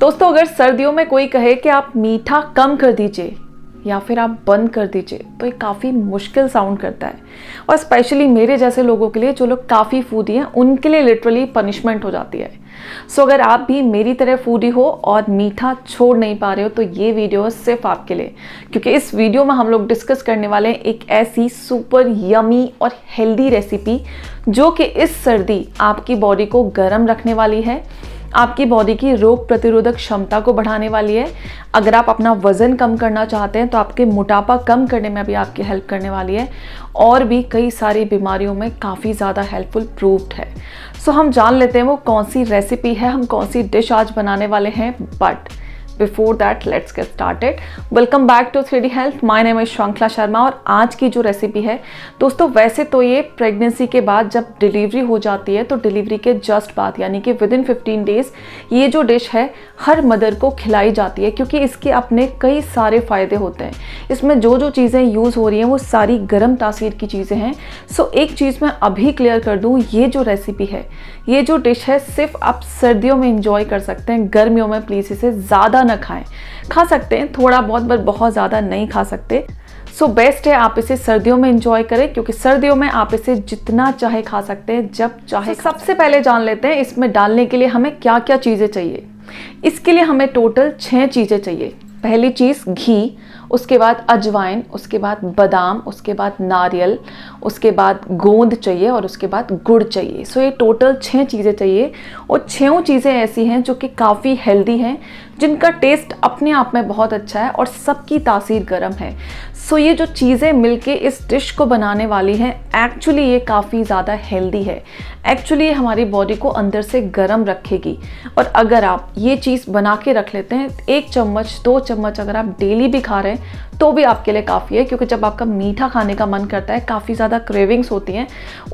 दोस्तों अगर सर्दियों में कोई कहे कि आप मीठा कम कर दीजिए या फिर आप बंद कर दीजिए तो ये काफ़ी मुश्किल साउंड करता है और स्पेशली मेरे जैसे लोगों के लिए जो लोग काफ़ी फूदी हैं उनके लिए लिटरली पनिशमेंट हो जाती है सो so, अगर आप भी मेरी तरह फूडी हो और मीठा छोड़ नहीं पा रहे हो तो ये वीडियो सिर्फ आपके लिए क्योंकि इस वीडियो में हम लोग डिस्कस करने वाले हैं एक ऐसी सुपर यमी और हेल्दी रेसिपी जो कि इस सर्दी आपकी बॉडी को गर्म रखने वाली है आपकी बॉडी की रोग प्रतिरोधक क्षमता को बढ़ाने वाली है अगर आप अपना वज़न कम करना चाहते हैं तो आपके मोटापा कम करने में भी आपकी हेल्प करने वाली है और भी कई सारी बीमारियों में काफ़ी ज़्यादा हेल्पफुल प्रूफ्ड है सो हम जान लेते हैं वो कौन सी रेसिपी है हम कौन सी डिश आज बनाने वाले हैं but before that let's get started welcome back to three health my name Shrinkhla Sharma और आज की जो रेसिपी है दोस्तों वैसे तो ये प्रेगनेंसी के बाद जब डिलीवरी हो जाती है तो डिलीवरी के जस्ट बाद यानी कि विद इन फिफ्टीन डेज ये जो डिश है हर मदर को खिलाई जाती है क्योंकि इसके अपने कई सारे फ़ायदे होते हैं इसमें जो जो चीज़ें यूज़ हो रही हैं वो सारी गर्म तासीर की चीज़ें हैं सो एक चीज़ मैं अभी क्लियर कर दूँ ये जो रेसिपी है ये जो डिश है सिर्फ आप सर्दियों में इंजॉय कर सकते हैं गर्मियों में प्लीज़ इसे ज़्यादा ना खाएं खा सकते हैं थोड़ा बहुत बट बहुत ज़्यादा नहीं खा सकते सो so बेस्ट है आप इसे सर्दियों में इंजॉय करें क्योंकि सर्दियों में आप इसे जितना चाहे खा सकते हैं जब चाहे so, सबसे पहले जान लेते हैं इसमें डालने के लिए हमें क्या क्या चीज़ें चाहिए इसके लिए हमें टोटल छः चीज़ें चाहिए पहली चीज़ घी उसके बाद अजवाइन उसके बाद बादाम उसके बाद नारियल उसके बाद गोंद चाहिए और उसके बाद गुड़ चाहिए सो ये टोटल छः चीज़ें चाहिए और छों चीज़ें ऐसी हैं जो कि काफ़ी हेल्दी हैं जिनका टेस्ट अपने आप में बहुत अच्छा है और सबकी तासीर गर्म है सो ये जो चीज़ें मिलके इस डिश को बनाने वाली हैं एक्चुअली ये काफ़ी ज़्यादा हेल्दी है एक्चुअली ये हमारी बॉडी को अंदर से गर्म रखेगी और अगर आप ये चीज़ बना के रख लेते हैं एक चम्मच दो चम्मच अगर आप डेली भी खा रहे हैं तो भी आपके लिए काफ़ी है क्योंकि जब आपका मीठा खाने का मन करता है काफ़ी ज़्यादा क्रेविंग्स होती हैं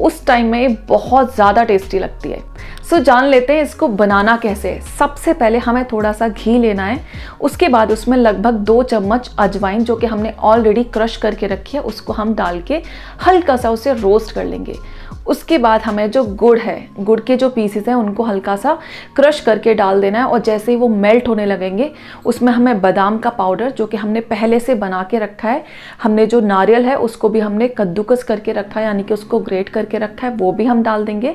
उस टाइम में ये बहुत ज़्यादा टेस्टी लगती है सो so, जान लेते हैं इसको बनाना कैसे सबसे पहले हमें थोड़ा सा घी लेना है उसके बाद उसमें लगभग दो चम्मच अजवाइन जो कि हमने ऑलरेडी क्रश करके रखी है उसको हम डाल के हल्का सा उसे रोस्ट कर लेंगे उसके बाद हमें जो गुड़ है गुड़ के जो पीसेस हैं उनको हल्का सा क्रश करके डाल देना है और जैसे ही वो मेल्ट होने लगेंगे उसमें हमें बादाम का पाउडर जो कि हमने पहले से बना के रखा है हमने जो नारियल है उसको भी हमने कद्दूकस करके रखा है यानी कि उसको ग्रेट करके रखा है वो भी हम डाल देंगे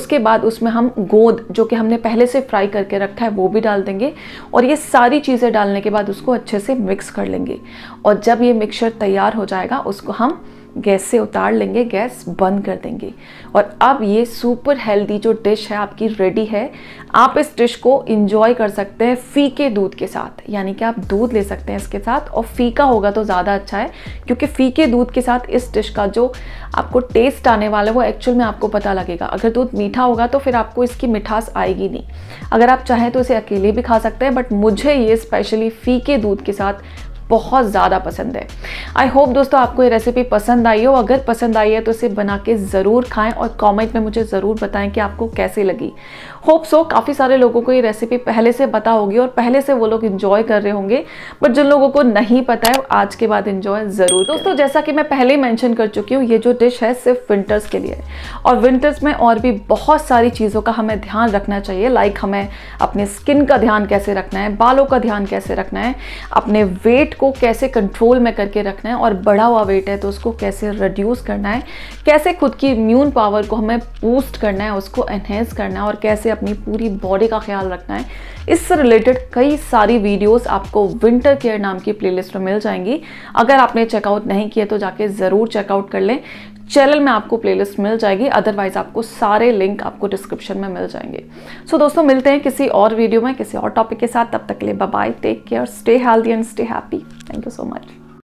उसके बाद उसमें हम गोंद जो कि हमने पहले से फ्राई करके रखा है वो भी डाल देंगे और ये सारी चीज़ें डालने के बाद उसको अच्छे से मिक्स कर लेंगे और जब ये मिक्सचर तैयार हो जाएगा उसको हम गैस से उतार लेंगे गैस बंद कर देंगे और अब ये सुपर हेल्दी जो डिश है आपकी रेडी है आप इस डिश को इंजॉय कर सकते हैं फीके दूध के साथ यानी कि आप दूध ले सकते हैं इसके साथ और फीका होगा तो ज़्यादा अच्छा है क्योंकि फीके दूध के साथ इस डिश का जो आपको टेस्ट आने वाला है वो एक्चुअल में आपको पता लगेगा अगर दूध मीठा होगा तो फिर आपको इसकी मिठास आएगी नहीं अगर आप चाहें तो इसे अकेले भी खा सकते हैं बट मुझे ये स्पेशली फीके दूध के साथ बहुत ज़्यादा पसंद है आई होप दोस्तों आपको ये रेसिपी पसंद आई हो अगर पसंद आई है तो इसे बना के ज़रूर खाएँ और कॉमेंट में मुझे ज़रूर बताएं कि आपको कैसे लगी होप सो काफ़ी सारे लोगों को ये रेसिपी पहले से पता होगी और पहले से वो लोग इन्जॉय कर रहे होंगे बट जिन लोगों को नहीं पता है आज के बाद इन्जॉय ज़रूर दोस्तों जैसा कि मैं पहले मैंशन कर चुकी हूँ ये जो डिश है सिर्फ विंटर्स के लिए और विंटर्स में और भी बहुत सारी चीज़ों का हमें ध्यान रखना चाहिए लाइक हमें अपने स्किन का ध्यान कैसे रखना है बालों का ध्यान कैसे रखना है अपने वेट को कैसे कंट्रोल में करके रखना है और बढ़ा हुआ वेट है तो उसको कैसे रिड्यूस करना है कैसे खुद की इम्यून पावर को हमें बूस्ट करना है उसको एनहेंस करना है और कैसे अपनी पूरी बॉडी का ख्याल रखना है इससे रिलेटेड कई सारी वीडियोस आपको विंटर केयर नाम की प्लेलिस्ट में मिल जाएंगी अगर आपने चेकआउट नहीं किया तो जाके ज़रूर चेकआउट कर लें चैनल में आपको प्लेलिस्ट मिल जाएगी अदरवाइज आपको सारे लिंक आपको डिस्क्रिप्शन में मिल जाएंगे सो so, दोस्तों मिलते हैं किसी और वीडियो में किसी और टॉपिक के साथ तब तक के लिए bye take care stay healthy and stay happy thank you so much